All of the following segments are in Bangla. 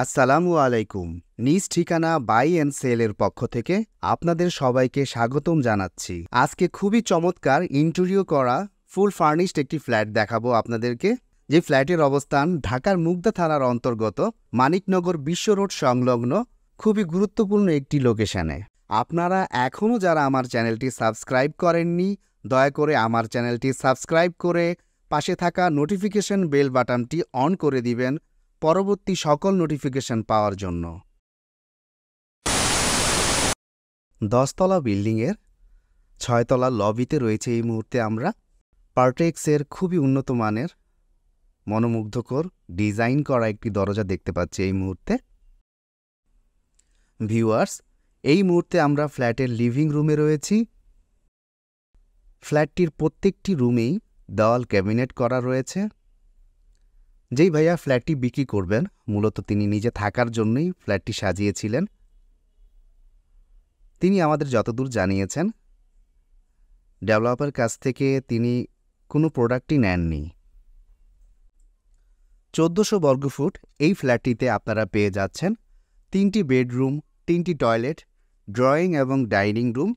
আসসালামু আলাইকুম নিজ ঠিকানা বাই অ্যান্ড সেলের পক্ষ থেকে আপনাদের সবাইকে স্বাগতম জানাচ্ছি আজকে খুবই চমৎকার ইন্টারভিউ করা ফুল ফার্নিশড একটি ফ্ল্যাট দেখাবো আপনাদেরকে যে ফ্ল্যাটের অবস্থান ঢাকার মুগ্ধা থানার অন্তর্গত মানিকনগর বিশ্ব রোড সংলগ্ন খুবই গুরুত্বপূর্ণ একটি লোকেশানে আপনারা এখনও যারা আমার চ্যানেলটি সাবস্ক্রাইব করেননি দয়া করে আমার চ্যানেলটি সাবস্ক্রাইব করে পাশে থাকা নোটিফিকেশন বেল বাটনটি অন করে দিবেন পরবর্তী সকল নোটিফিকেশন পাওয়ার জন্য দশতলা বিল্ডিংয়ের ছয়তলা লবিতে রয়েছে এই মুহূর্তে আমরা পার্টেক্সের খুবই উন্নত মানের মনোমুগ্ধকর ডিজাইন করা একটি দরজা দেখতে পাচ্ছি এই মুহূর্তে ভিউয়ার্স এই মুহূর্তে আমরা ফ্ল্যাটের লিভিং রুমে রয়েছি ফ্ল্যাটটির প্রত্যেকটি রুমেই দেওয়াল ক্যাবিনেট করা রয়েছে যেই ভাইয়া ফ্ল্যাটটি বিক্রি করবেন মূলত তিনি নিজে থাকার জন্যই ফ্ল্যাটটি সাজিয়েছিলেন তিনি আমাদের যতদূর জানিয়েছেন ডেভেলপার কাছ থেকে তিনি কোনো প্রোডাক্টই নেননি চোদ্দশো বর্গফুট এই ফ্ল্যাটটিতে আপনারা পেয়ে যাচ্ছেন তিনটি বেডরুম তিনটি টয়লেট ড্রয়িং এবং ডাইনিং রুম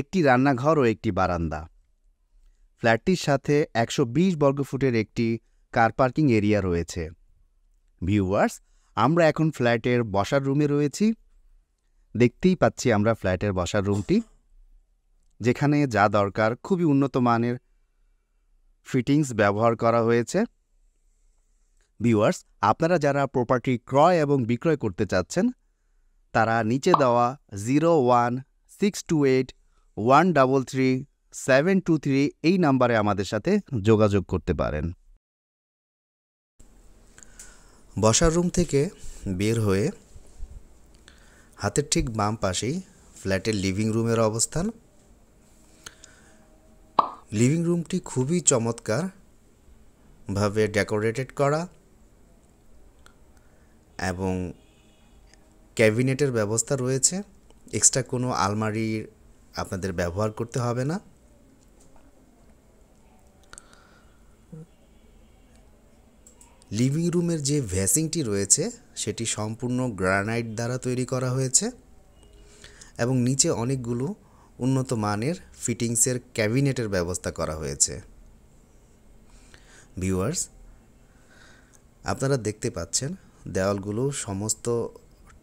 একটি রান্নাঘর ও একটি বারান্দা ফ্ল্যাটটির সাথে একশো বর্গফুটের একটি কার পার্কিং এরিয়া রয়েছে ভিউয়ার্স আমরা এখন ফ্ল্যাটের বসার রুমে রয়েছি দেখতেই পাচ্ছি আমরা ফ্ল্যাটের বসার রুমটি যেখানে যা দরকার খুবই উন্নত মানের ফিটিংস ব্যবহার করা হয়েছে ভিউয়ার্স আপনারা যারা প্রপার্টি ক্রয় এবং বিক্রয় করতে চাচ্ছেন তারা নিচে দেওয়া zero one six two eight one double three seven two three এই নাম্বারে আমাদের সাথে যোগাযোগ করতে পারেন বসার রুম থেকে বের হয়ে হাতের ঠিক বাম পাশেই ফ্ল্যাটের লিভিং রুমের অবস্থান লিভিং রুমটি খুবই চমৎকার ভাবে ডেকোরেটেড করা এবং ক্যাবিনেটের ব্যবস্থা রয়েছে এক্সট্রা কোনো আলমারির আপনাদের ব্যবহার করতে হবে না লিভিং রুমের যে ভ্যাসিংটি রয়েছে সেটি সম্পূর্ণ গ্রানাইট দ্বারা তৈরি করা হয়েছে এবং নিচে অনেকগুলো উন্নত মানের ফিটিংসের ক্যাবিনেটের ব্যবস্থা করা হয়েছে ভিউয়ার্স আপনারা দেখতে পাচ্ছেন দেওয়ালগুলো সমস্ত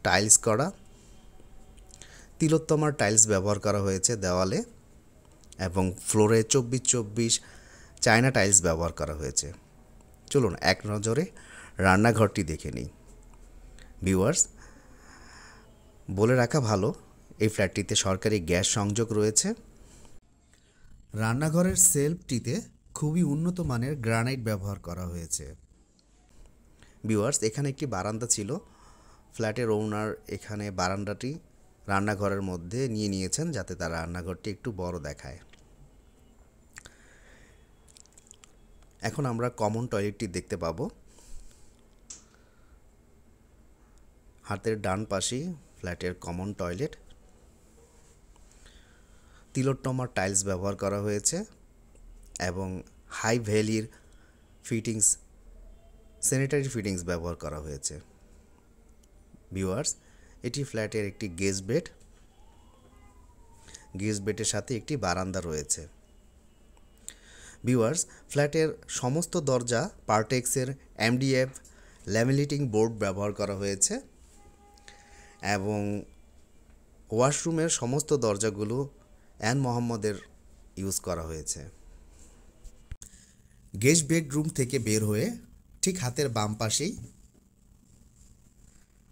টাইলস করা তিলোত্তমার টাইলস ব্যবহার করা হয়েছে দেওয়ালে এবং ফ্লোরে চব্বিশ চব্বিশ চায়না টাইলস ব্যবহার করা হয়েছে চলুন এক নজরে রান্নাঘরটি দেখে নিই ভিউয়ার্স বলে রাখা ভালো এই ফ্ল্যাটটিতে সরকারি গ্যাস সংযোগ রয়েছে রান্নাঘরের সেলফটিতে খুবই উন্নত মানের গ্রানাইট ব্যবহার করা হয়েছে ভিউয়ার্স এখানে একটি বারান্দা ছিল ফ্ল্যাটের ওনার এখানে বারান্দাটি রান্নাঘরের মধ্যে নিয়ে নিয়েছেন যাতে তার রান্নাঘরটি একটু বড় দেখায় এখন আমরা কমন টয়লেটটি দেখতে পাব হাতের ডান পাশে ফ্ল্যাটের কমন টয়লেট তিলোট্টমার টাইলস ব্যবহার করা হয়েছে এবং হাই ভ্যালির ফিটিংস স্যানিটারি ফিটিংস ব্যবহার করা হয়েছে ভিউয়ার্স এটি ফ্ল্যাটের একটি গেস্ট বেড গেস্ট বেডের সাথে একটি বারান্দা রয়েছে ভিউয়ার্স ফ্ল্যাটের সমস্ত দরজা পার্টেক্সের এমডিএফ ল্যামিলেটিং বোর্ড ব্যবহার করা হয়েছে এবং ওয়াশরুমের সমস্ত দরজাগুলো অ্যান মোহাম্মদের ইউজ করা হয়েছে গেস্ট বেডরুম থেকে বের হয়ে ঠিক হাতের বাম পাশেই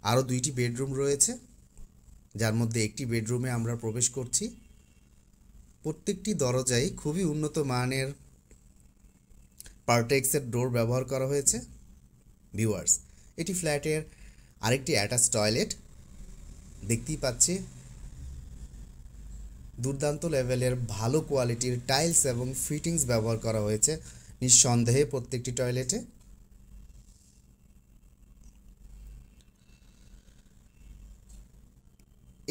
আরও দুইটি বেডরুম রয়েছে যার মধ্যে একটি বেডরুমে আমরা প্রবেশ করছি প্রত্যেকটি দরজাই খুবই উন্নত মানের পার্টেক্সের ডোর ব্যবহার করা হয়েছে ভিউয়ার্স এটি ফ্ল্যাটের আরেকটি অ্যাটাচ টয়লেট দেখতেই পাচ্ছি দুর্দান্ত লেভেলের ভালো কোয়ালিটির টাইলস এবং ফিটিংস ব্যবহার করা হয়েছে নিঃসন্দেহে প্রত্যেকটি টয়লেটে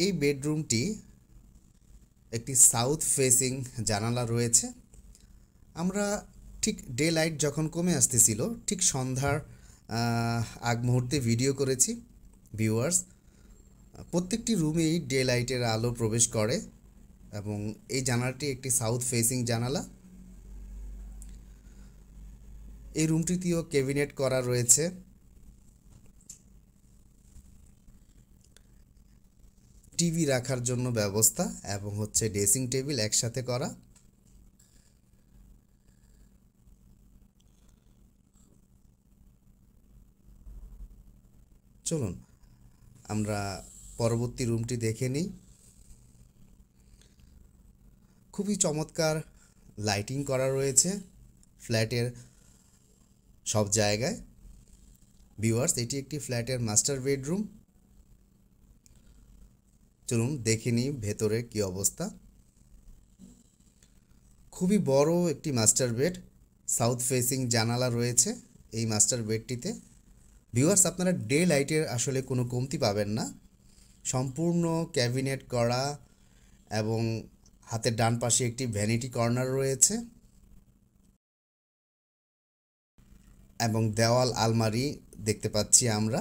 এই বেডরুমটি একটি সাউথ ফেসিং জানালা রয়েছে আমরা ঠিক ডে লাইট যখন কমে আসতেছিল ঠিক সন্ধ্যার আগ মুহূর্তে ভিডিও করেছি ভিউয়ার্স প্রত্যেকটি রুমেই ডে লাইটের আলো প্রবেশ করে এবং এই জানালাটি একটি সাউথ ফেসিং জানালা এই রুমটিতেও ক্যাবিনেট করা রয়েছে টিভি রাখার জন্য ব্যবস্থা এবং হচ্ছে ড্রেসিং টেবিল একসাথে করা চলুন আমরা পরবর্তী রুমটি দেখে নিই খুবই চমৎকার লাইটিং করা রয়েছে ফ্ল্যাটের সব জায়গায় ভিউয়ার্স এটি একটি ফ্ল্যাটের মাস্টার বেডরুম চলুন দেখে নিই ভেতরের কী অবস্থা খুবই বড় একটি মাস্টার বেড সাউথ ফেসিং জানালা রয়েছে এই মাস্টার বেডটিতে ভিউয়ার্স আপনারা ডে লাইটের আসলে কোনো কমতি পাবেন না সম্পূর্ণ ক্যাবিনেট করা এবং হাতের ডান পাশে একটি ভ্যানিটি কর্নার রয়েছে এবং দেওয়াল আলমারি দেখতে পাচ্ছি আমরা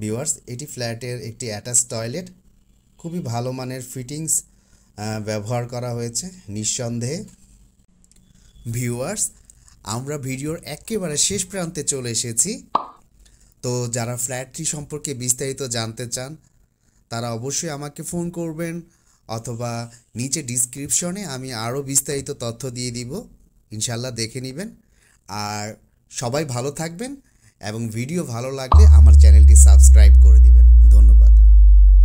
ভিউয়ার্স এটি ফ্ল্যাটের একটি অ্যাটাচ টয়লেট খুবই ভালো মানের ফিটিংস ব্যবহার করা হয়েছে নিঃসন্দেহে ভিউয়ার্স আমরা ভিডিওর একেবারে শেষ প্রান্তে চলে এসেছি তো যারা ফ্ল্যাটটি সম্পর্কে বিস্তারিত জানতে চান তারা অবশ্যই আমাকে ফোন করবেন অথবা নিচে ডিসক্রিপশনে আমি আরও বিস্তারিত তথ্য দিয়ে দিব ইনশাল্লাহ দেখে নেবেন আর সবাই ভালো থাকবেন এবং ভিডিও ভালো লাগলে আমার চ্যানেলটি সাবস্ক্রাইব